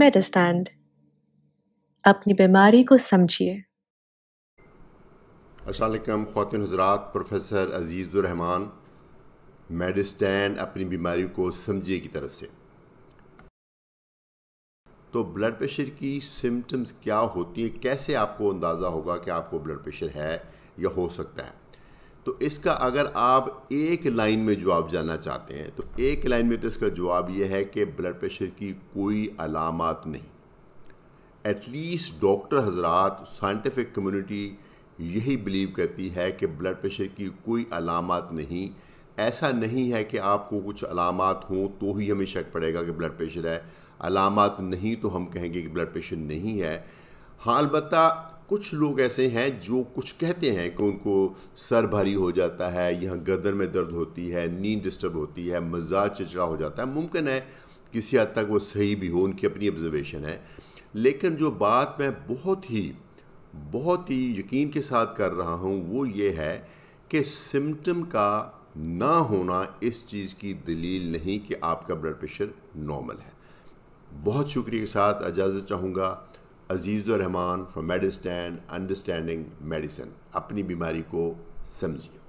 मेडिस्टैंड अपनी बीमारी को समझिए असलम खातिन हजरात प्रोफेसर अजीज़ुररहमान मेडिस्टैंड अपनी बीमारी को समझिए की तरफ से तो ब्लड प्रेशर की सिम्टम्स क्या होती है कैसे आपको अंदाज़ा होगा कि आपको ब्लड प्रेशर है या हो सकता है तो इसका अगर आप एक लाइन में जवाब जानना चाहते हैं तो एक लाइन में तो इसका जवाब यह है कि ब्लड प्रेशर की कोई अलामत नहीं एटलीस्ट डॉक्टर हजरात साइंटिफिक कम्युनिटी यही बिलीव करती है कि ब्लड प्रेशर की कोई अलामत नहीं ऐसा नहीं है कि आपको कुछ अलामत हों तो ही हमें शक पड़ेगा कि ब्लड प्रेशर है अलामत नहीं तो हम कहेंगे कि ब्लड प्रेशर नहीं है हाँ अलबत्त कुछ लोग ऐसे हैं जो कुछ कहते हैं कि उनको सर भारी हो जाता है यहाँ गदर में दर्द होती है नींद डिस्टर्ब होती है मजाज चिचड़ा हो जाता है मुमकिन है किसी हद तक वो सही भी हो उनकी अपनी ऑब्जर्वेशन है लेकिन जो बात मैं बहुत ही बहुत ही यकीन के साथ कर रहा हूँ वो ये है कि सिम्टम का ना होना इस चीज़ की दलील नहीं कि आपका ब्लड प्रेशर नॉर्मल है बहुत शुक्रिया के साथ इजाज़त चाहूँगा Rahman for medicine understanding medicine अपनी बीमारी को समझिए